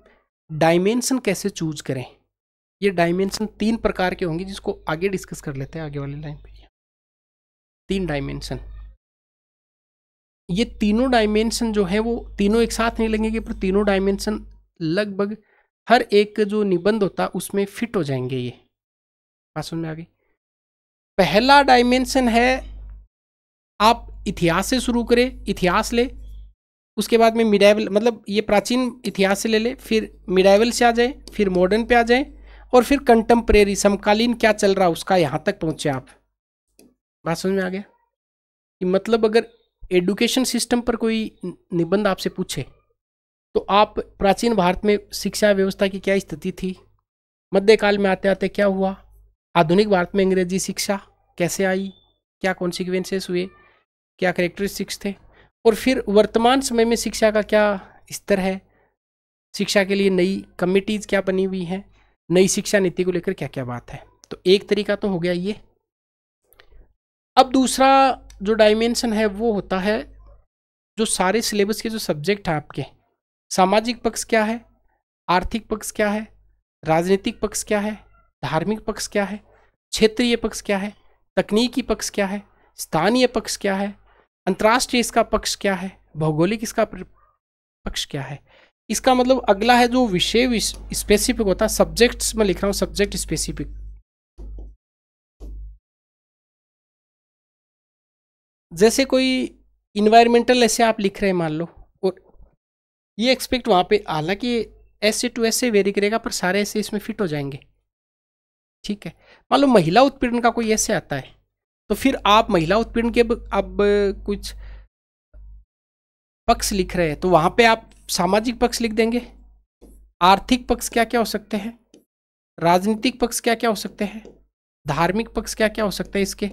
डायमेंशन कैसे चूज करें ये डायमेंशन तीन प्रकार के होंगे जिसको आगे डिस्कस कर लेते हैं आगे वाली लाइन पे तीन डायमेंशन ये तीनों डायमेंशन जो है वो तीनों एक साथ नहीं लगेंगे पर तीनों डायमेंशन लगभग हर एक जो निबंध होता उसमें फिट हो जाएंगे ये बात सुन में आ गई पहला डायमेंशन है आप इतिहास से शुरू करें इतिहास ले उसके बाद में मिडाइवल मतलब ये प्राचीन इतिहास से ले ले फिर मिडाइवल से आ जाए फिर मॉडर्न पे आ जाए और फिर कंटेम्प्रेरी समकालीन क्या चल रहा उसका यहाँ तक पहुँचे आप बात समझ में आ गया कि मतलब अगर एडुकेशन सिस्टम पर कोई निबंध आपसे पूछे तो आप प्राचीन भारत में शिक्षा व्यवस्था की क्या स्थिति थी मध्यकाल में आते आते क्या हुआ आधुनिक भारत में अंग्रेजी शिक्षा कैसे आई क्या कॉन्सिक्वेंसेस हुए क्या करेक्टरिस्टिक्स थे और फिर वर्तमान समय में शिक्षा का क्या स्तर है शिक्षा के लिए नई कमिटीज़ क्या बनी हुई हैं नई शिक्षा नीति को लेकर क्या क्या बात है तो एक तरीका तो हो गया ये अब दूसरा जो डायमेंशन है वो होता है जो सारे सिलेबस के जो सब्जेक्ट हैं आपके सामाजिक पक्ष क्या है आर्थिक पक्ष क्या है राजनीतिक पक्ष क्या है धार्मिक पक्ष क्या है क्षेत्रीय पक्ष क्या है तकनीकी पक्ष क्या है स्थानीय पक्ष क्या है अंतर्राष्ट्रीय इसका पक्ष क्या है भौगोलिक इसका पक्ष क्या है इसका मतलब अगला है जो विषय स्पेसिफिक होता है सब्जेक्ट्स में लिख रहा हूं सब्जेक्ट स्पेसिफिक जैसे कोई इन्वायरमेंटल ऐसे आप लिख रहे हैं मान लो और ये एक्सपेक्ट वहां पे हालांकि ऐसे टू ऐसे वेरी करेगा पर सारे ऐसे इसमें फिट हो जाएंगे ठीक है मान लो महिला उत्पीड़न का कोई ऐसे आता है तो फिर आप महिला उत्पीड़न के अब कुछ पक्ष लिख रहे हैं तो वहां पे आप सामाजिक पक्ष लिख देंगे आर्थिक पक्ष क्या क्या हो सकते हैं राजनीतिक पक्ष क्या क्या हो सकते हैं धार्मिक पक्ष क्या क्या हो सकते हैं इसके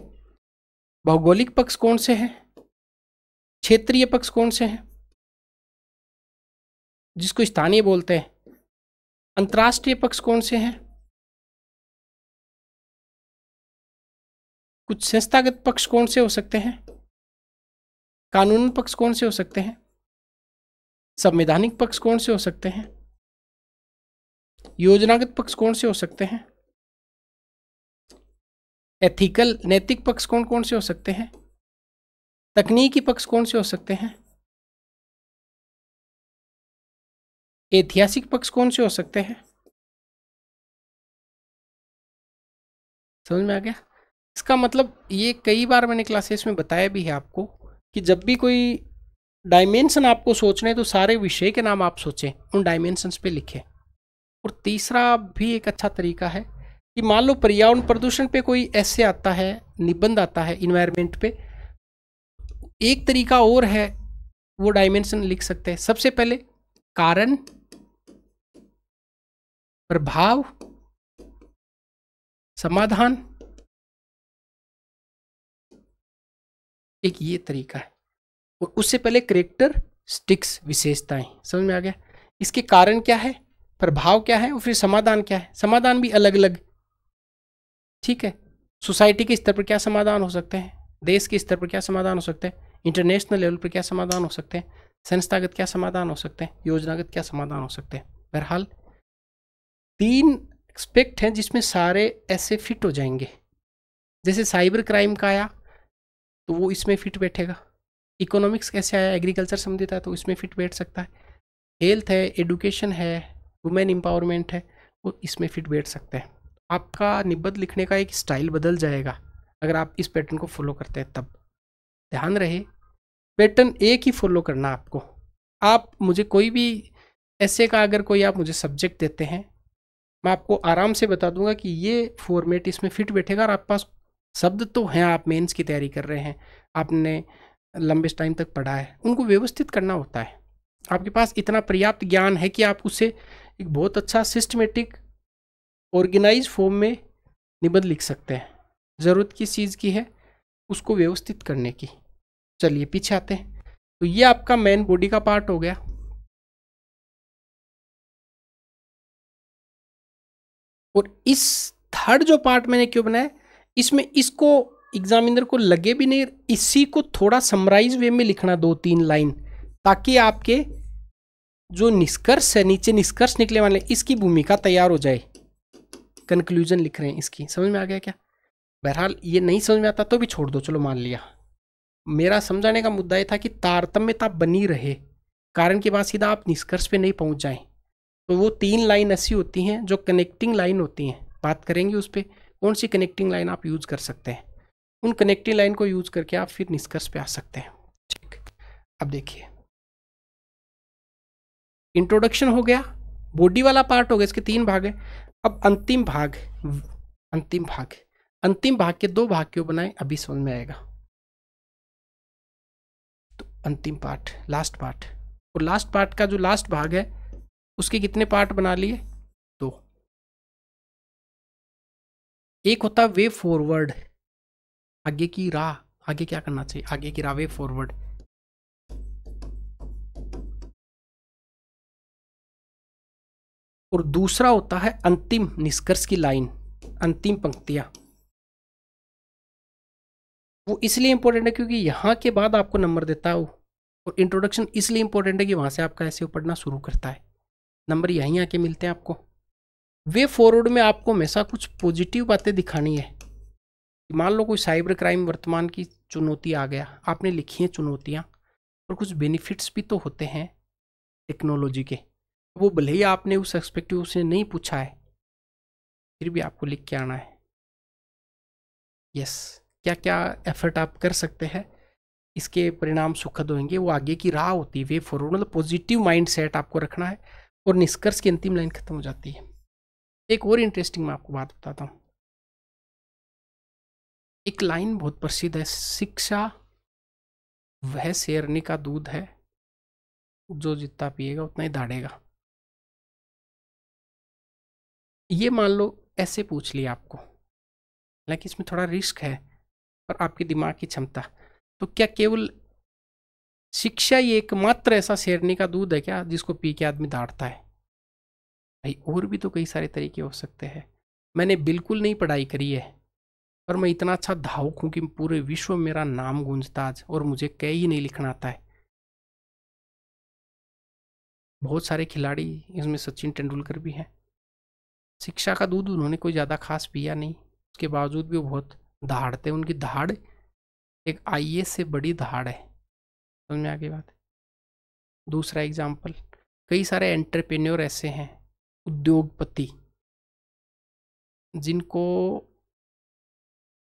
भौगोलिक पक्ष कौन से हैं क्षेत्रीय पक्ष कौन से हैं जिसको स्थानीय बोलते हैं अंतर्राष्ट्रीय पक्ष कौन से हैं कुछ संस्थागत पक्ष कौन से हो सकते हैं कानून पक्ष कौन से हो सकते हैं संवैधानिक पक्ष कौन से हो सकते हैं योजनागत पक्ष कौन से हो सकते हैं एथिकल नैतिक पक्ष कौन कौन से हो सकते हैं तकनीकी पक्ष कौन से हो सकते हैं ऐतिहासिक पक्ष कौन से हो सकते हैं समझ में आ गया इसका मतलब ये कई बार मैंने क्लासेस में बताया भी है आपको कि जब भी कोई डायमेंशन आपको सोचने तो सारे विषय के नाम आप सोचें उन डायमेंशंस पे लिखें और तीसरा भी एक अच्छा तरीका है कि मान लो पर्यावरण प्रदूषण पे कोई ऐसे आता है निबंध आता है इन्वायरमेंट पे एक तरीका और है वो डायमेंशन लिख सकते हैं सबसे पहले कारण प्रभाव समाधान एक ये तरीका है और उससे पहले करेक्टर स्टिक्स विशेषताएं समझ में आ गया इसके कारण क्या है प्रभाव क्या है और फिर समाधान क्या है समाधान भी अलग अलग ठीक है सोसाइटी के स्तर पर क्या समाधान हो सकते हैं देश के स्तर पर क्या समाधान हो सकते हैं इंटरनेशनल लेवल पर क्या समाधान हो सकते हैं संस्थागत क्या समाधान हो सकते हैं योजनागत क्या समाधान हो सकते हैं बहरहाल तीन एक्सपेक्ट हैं जिसमें सारे ऐसे फिट हो जाएंगे जैसे साइबर क्राइम का आया तो वो इसमें फिट बैठेगा इकोनॉमिक्स कैसे आया एग्रीकल्चर संबंधित है तो इसमें फिट बैठ सकता है हेल्थ है एडुकेशन है वुमेन एम्पावरमेंट है वो इसमें फिट बैठ सकते हैं आपका निबद्ध लिखने का एक स्टाइल बदल जाएगा अगर आप इस पैटर्न को फॉलो करते हैं तब ध्यान रहे पैटर्न एक ही फॉलो करना आपको आप मुझे कोई भी ऐसे का अगर कोई आप मुझे सब्जेक्ट देते हैं मैं आपको आराम से बता दूंगा कि ये फॉर्मेट इसमें फिट बैठेगा और आप पास शब्द तो हैं आप मेंस की तैयारी कर रहे हैं आपने लंबे टाइम तक पढ़ा है उनको व्यवस्थित करना होता है आपके पास इतना पर्याप्त ज्ञान है कि आप उसे एक बहुत अच्छा सिस्टमेटिक ऑर्गेनाइज फॉर्म में निबंध लिख सकते हैं ज़रूरत किस चीज़ की है उसको व्यवस्थित करने की चलिए पीछे आते हैं तो ये आपका मेन बॉडी का पार्ट हो गया और इस थर्ड जो पार्ट मैंने क्यों बनाया इसमें इसको एग्जामिनर को लगे भी नहीं इसी को थोड़ा समराइज वे में लिखना दो तीन लाइन ताकि आपके जो निष्कर्ष है नीचे निष्कर्ष निकले वाले इसकी भूमिका तैयार हो जाए कंक्लूजन लिख रहे हैं इसकी समझ में आ गया क्या बहरहाल ये नहीं समझ में आता तो भी छोड़ दो चलो मान लिया मेरा समझाने का मुद्दा ये था कि तारतम्यता बनी रहे कारण के बाद सीधा आप निष्कर्ष पे नहीं पहुंच जाएं तो वो तीन लाइन ऐसी होती हैं जो कनेक्टिंग लाइन होती हैं बात करेंगे उस पर कौन सी कनेक्टिंग लाइन आप यूज़ कर सकते हैं उन कनेक्टिंग लाइन को यूज़ करके आप फिर निष्कर्ष पे आ सकते हैं ठीक अब देखिए इंट्रोडक्शन हो गया बॉडी वाला पार्ट हो गया इसके तीन भाग है अब अंतिम भाग अंतिम भाग अंतिम भाग के दो भाग क्यों बनाए अभी समझ में आएगा तो अंतिम पार्ट लास्ट पार्ट और लास्ट पार्ट का जो लास्ट भाग है उसके कितने पार्ट बना लिए एक होता है वे फॉरवर्ड आगे की राह आगे क्या करना चाहिए आगे की राह वे फॉरवर्ड और दूसरा होता है अंतिम निष्कर्ष की लाइन अंतिम पंक्तियां वो इसलिए इंपॉर्टेंट है क्योंकि यहां के बाद आपको नंबर देता है और इंट्रोडक्शन इसलिए इंपॉर्टेंट है कि वहां से आपका ऐसे पढ़ना शुरू करता है नंबर यहीं आके मिलते हैं आपको वे फॉरवर्ड में आपको हमेशा कुछ पॉजिटिव बातें दिखानी है मान लो कोई साइबर क्राइम वर्तमान की चुनौती आ गया आपने लिखी हैं चुनौतियाँ और कुछ बेनिफिट्स भी तो होते हैं टेक्नोलॉजी के वो भले ही आपने उस एक्सपेक्टिव से नहीं पूछा है फिर भी आपको लिख के आना है यस क्या क्या एफर्ट आप कर सकते हैं इसके परिणाम सुखद होंगे वो आगे की राह होती है वे फॉरवर्ड मतलब पॉजिटिव माइंड सेट आपको रखना है और निष्कर्ष की अंतिम लाइन खत्म हो जाती है एक और इंटरेस्टिंग मैं आपको बात बताता हूँ एक लाइन बहुत प्रसिद्ध है शिक्षा वह शेरनी का दूध है जो जितना पिएगा उतना ही दाड़ेगा ये मान लो ऐसे पूछ लिया आपको हालांकि इसमें थोड़ा रिस्क है पर आपके दिमाग की क्षमता तो क्या केवल शिक्षा ही एकमात्र ऐसा शेरनी का दूध है क्या जिसको पी के आदमी दाड़ता है भाई और भी तो कई सारे तरीके हो सकते हैं मैंने बिल्कुल नहीं पढ़ाई करी है पर मैं इतना अच्छा धावक हूँ कि पूरे विश्व में मेरा नाम गूंजता आज और मुझे कह ही नहीं लिखना आता है बहुत सारे खिलाड़ी इसमें सचिन तेंदुलकर भी हैं शिक्षा का दूध उन्होंने कोई ज़्यादा खास पिया नहीं उसके बावजूद भी वो बहुत दहाड़ते हैं उनकी दहाड़ एक आई से बड़ी दहाड़ है समझ में आगे बात दूसरा एग्जाम्पल कई सारे एंटरप्रेन्योर ऐसे हैं उद्योगपति जिनको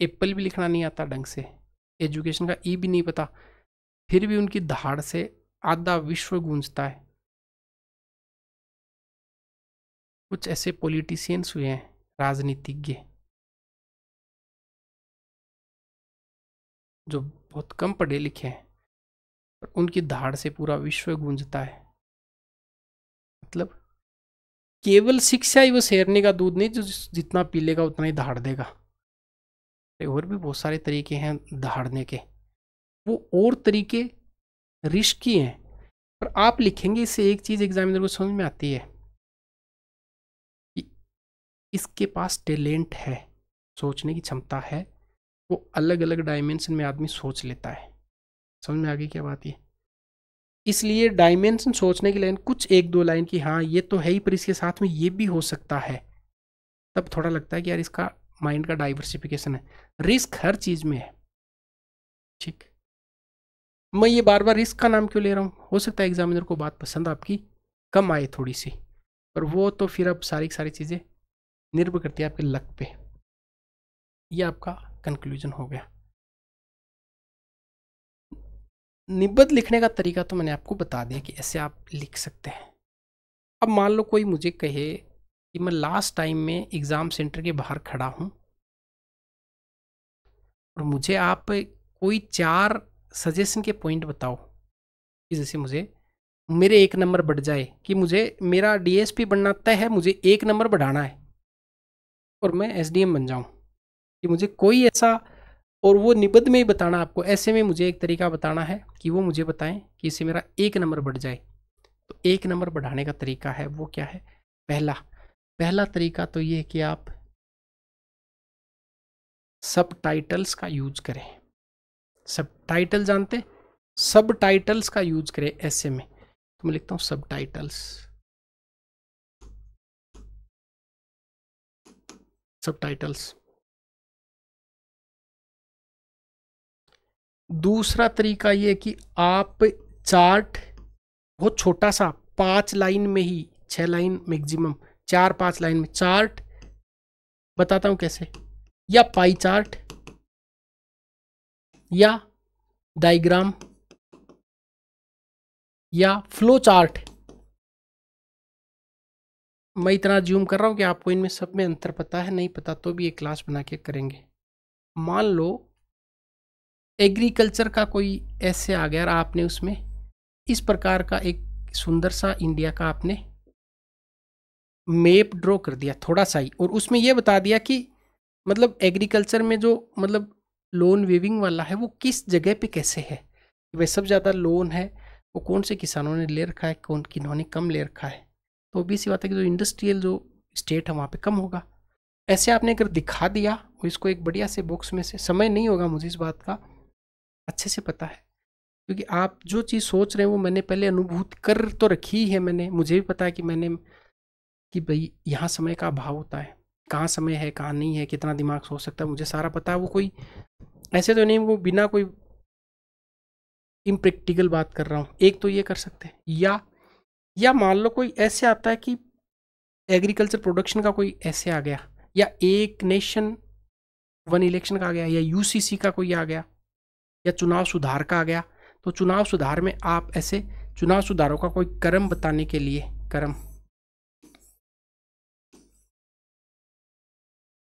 एप्पल भी लिखना नहीं आता ढंग से एजुकेशन का ई e भी नहीं पता फिर भी उनकी धाड़ से आधा विश्व गूंजता है कुछ ऐसे पॉलिटिशियंस हुए हैं राजनीतिज्ञ जो बहुत कम पढ़े लिखे हैं पर उनकी धाड़ से पूरा विश्व गूंजता है मतलब केवल शिक्षा ही वो शेरनी का दूध नहीं जो जितना पी लेगा उतना ही दहाड़ देगा और भी बहुत सारे तरीके हैं दहाड़ने के वो और तरीके रिस्की हैं पर आप लिखेंगे इससे एक चीज़ एग्जामिनर को समझ में आती है कि इसके पास टैलेंट है सोचने की क्षमता है वो अलग अलग डायमेंशन में आदमी सोच लेता है समझ में आ गई क्या बात है इसलिए डायमेंशन सोचने की लाइन कुछ एक दो लाइन की हाँ ये तो है ही पर इसके साथ में ये भी हो सकता है तब थोड़ा लगता है कि यार इसका माइंड का डाइवर्सिफिकेशन है रिस्क हर चीज़ में है ठीक मैं ये बार बार रिस्क का नाम क्यों ले रहा हूँ हो सकता है एग्जामिनर को बात पसंद आपकी कम आए थोड़ी सी पर वो तो फिर अब सारी सारी चीज़ें निर्भर करती है आपके लक पे ये आपका कंक्लूजन हो गया निबद्ध लिखने का तरीका तो मैंने आपको बता दिया कि ऐसे आप लिख सकते हैं अब मान लो कोई मुझे कहे कि मैं लास्ट टाइम में एग्ज़ाम सेंटर के बाहर खड़ा हूँ और मुझे आप कोई चार सजेशन के पॉइंट बताओ कि जैसे मुझे मेरे एक नंबर बढ़ जाए कि मुझे मेरा डीएसपी बनना तय है मुझे एक नंबर बढ़ाना है और मैं एसडीएम बन जाऊं कि मुझे कोई ऐसा और वो निबद्ध में ही बताना आपको ऐसे में मुझे एक तरीका बताना है कि वो मुझे बताएं कि इससे मेरा एक नंबर बढ़ जाए तो एक नंबर बढ़ाने का तरीका है वो क्या है पहला पहला तरीका तो ये है कि आप सब टाइटल्स का यूज करें सब टाइटल जानते सब टाइटल्स का यूज करें ऐसे में तो मैं लिखता हूँ सब टाइटल्स सब टाइटल्स दूसरा तरीका ये कि आप चार्ट बहुत छोटा सा पांच लाइन में ही छह लाइन मैक्सिमम चार पांच लाइन में चार्ट बताता हूं कैसे या पाई चार्ट या डायग्राम या फ्लो चार्ट मैं इतना ज्यूम कर रहा हूं कि आपको इनमें सब में अंतर पता है नहीं पता तो भी एक क्लास बना के करेंगे मान लो एग्रीकल्चर का कोई ऐसे आ गया आपने उसमें इस प्रकार का एक सुंदर सा इंडिया का आपने मेप ड्रॉ कर दिया थोड़ा सा ही और उसमें यह बता दिया कि मतलब एग्रीकल्चर में जो मतलब लोन वीविंग वाला है वो किस जगह पे कैसे है वह सब ज़्यादा लोन है वो कौन से किसानों ने ले रखा है कौन किन्होंने कम ले रखा है तो भी सी बात है कि जो इंडस्ट्रियल जो स्टेट है वहाँ पर कम होगा ऐसे आपने अगर दिखा दिया और इसको एक बढ़िया से बॉक्स में से समय नहीं होगा मुझे इस बात का अच्छे से पता है क्योंकि आप जो चीज़ सोच रहे हैं वो मैंने पहले अनुभूत कर तो रखी है मैंने मुझे भी पता है कि मैंने कि भाई यहाँ समय का अभाव होता है कहाँ समय है कहाँ नहीं है कितना दिमाग सोच सकता है मुझे सारा पता है वो कोई ऐसे तो नहीं वो बिना कोई इम्प्रैक्टिकल बात कर रहा हूँ एक तो ये कर सकते हैं या या मान लो कोई ऐसे आता है कि एग्रीकल्चर प्रोडक्शन का कोई ऐसे आ गया या एक नेशन वन इलेक्शन का आ गया या यूसीसी का कोई आ गया या चुनाव सुधार का आ गया तो चुनाव सुधार में आप ऐसे चुनाव सुधारों का कोई कर्म बताने के लिए कर्म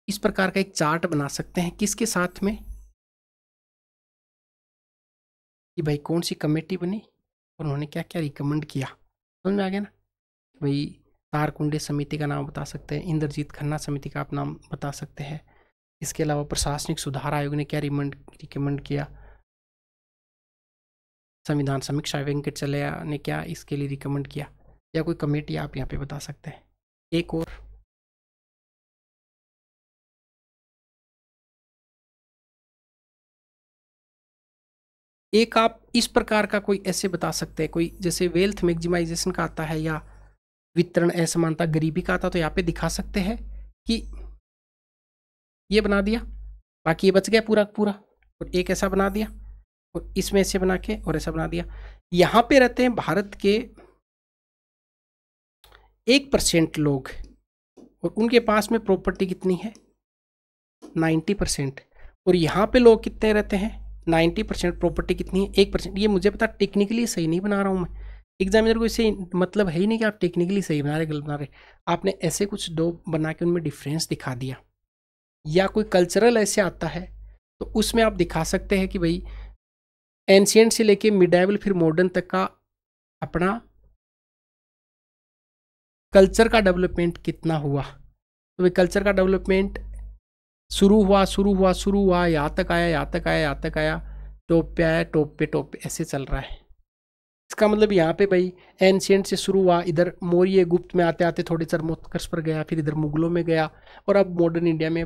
इस प्रकार का एक चार्ट बना सकते हैं किसके साथ में कि भाई कौन सी कमेटी बनी और उन्होंने क्या क्या रिकमेंड किया समझ में आ गया ना भाई तारकुंडे समिति का नाम बता सकते हैं इंद्रजीत खन्ना समिति का आप नाम बता सकते हैं इसके अलावा प्रशासनिक सुधार आयोग ने क्या रिकमेंड रिकमेंड किया संविधान समीक्षा वेंकट चलया ने क्या इसके लिए रिकमेंड किया या कोई कमेटी आप यहाँ पे बता सकते हैं एक और एक आप इस प्रकार का कोई ऐसे बता सकते हैं कोई जैसे वेल्थ मैक्सिमाइजेशन का आता है या वितरण असमानता गरीबी का आता तो यहाँ पे दिखा सकते हैं कि ये बना दिया बाकी ये बच गया पूरा पूरा और एक ऐसा बना दिया और इसमें ऐसे बना के और ऐसा बना दिया यहाँ पे रहते हैं भारत के एक परसेंट लोग और उनके पास में प्रॉपर्टी कितनी है नाइन्टी परसेंट और यहाँ पे लोग कितने रहते हैं नाइन्टी परसेंट प्रॉपर्टी कितनी है एक परसेंट ये मुझे पता टेक्निकली सही नहीं बना रहा हूँ मैं एग्जामिनर को इससे मतलब है ही नहीं कि आप टेक्निकली सही बना रहे गलत बना रहे आपने ऐसे कुछ दो बना के उनमें डिफ्रेंस दिखा दिया या कोई कल्चरल ऐसे आता है तो उसमें आप दिखा सकते हैं कि भाई एंशियंट से लेके मिडाइवल फिर मॉडर्न तक का अपना कल्चर का डेवलपमेंट कितना हुआ तो वे कल्चर का डेवलपमेंट शुरू हुआ शुरू हुआ शुरू हुआ यहाँ तक आया यहाँ तक आया यहाँ तक आया टॉप पे आया टॉप पे टॉप पे ऐसे चल रहा है इसका मतलब यहाँ पे भाई एंशियंट से शुरू हुआ इधर मौर्य गुप्त में आते आते थोड़े चरमोत्कर्ष पर गया फिर इधर मुगलों में गया और अब मॉडर्न इंडिया में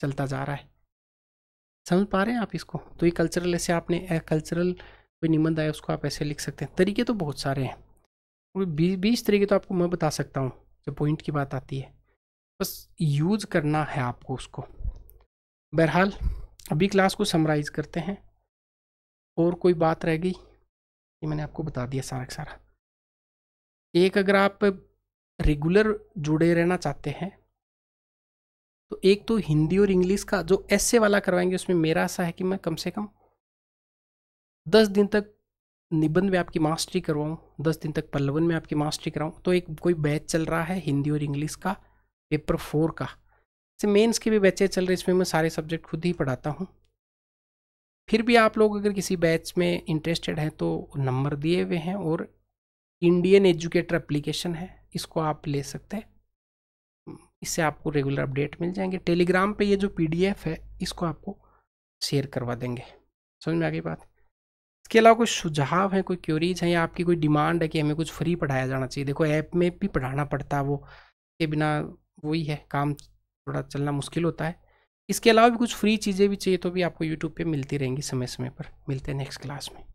चलता जा रहा है समझ पा रहे हैं आप इसको तो ये कल्चरल ऐसे आपने कल्चरल कोई निबंध आया उसको आप ऐसे लिख सकते हैं तरीके तो बहुत सारे हैं बीस बीस तरीके तो आपको मैं बता सकता हूँ जब पॉइंट की बात आती है बस यूज करना है आपको उसको बहरहाल अभी क्लास को समराइज करते हैं और कोई बात रह गई ये मैंने आपको बता दिया सारा सारा एक अगर आप रेगुलर जुड़े रहना चाहते हैं तो एक तो हिंदी और इंग्लिश का जो ऐसे वाला करवाएंगे उसमें मेरा ऐसा है कि मैं कम से कम दस दिन तक निबंध में आपकी मास्टरी करवाऊँ दस दिन तक पल्लवन में आपकी मास्टरी कराऊँ तो एक कोई बैच चल रहा है हिंदी और इंग्लिश का पेपर फोर का जैसे मेन्स के भी बैचे चल रहे इसमें मैं सारे सब्जेक्ट खुद ही पढ़ाता हूँ फिर भी आप लोग अगर किसी बैच में इंटरेस्टेड हैं तो नंबर दिए हुए हैं और इंडियन एजुकेटर एप्लीकेशन है इसको आप ले सकते हैं इससे आपको रेगुलर अपडेट मिल जाएंगे टेलीग्राम पे ये जो पीडीएफ है इसको आपको शेयर करवा देंगे समझ में आ गई बात इसके अलावा कोई सुझाव है कोई क्यूरीज है या आपकी कोई डिमांड है कि हमें कुछ फ्री पढ़ाया जाना चाहिए देखो ऐप में भी पढ़ाना पड़ता है वो के बिना वही है काम थोड़ा चलना मुश्किल होता है इसके अलावा भी कुछ फ्री चीज़ें भी चाहिए तो भी आपको यूट्यूब पर मिलती रहेंगी समय समय पर मिलते हैं नेक्स्ट क्लास में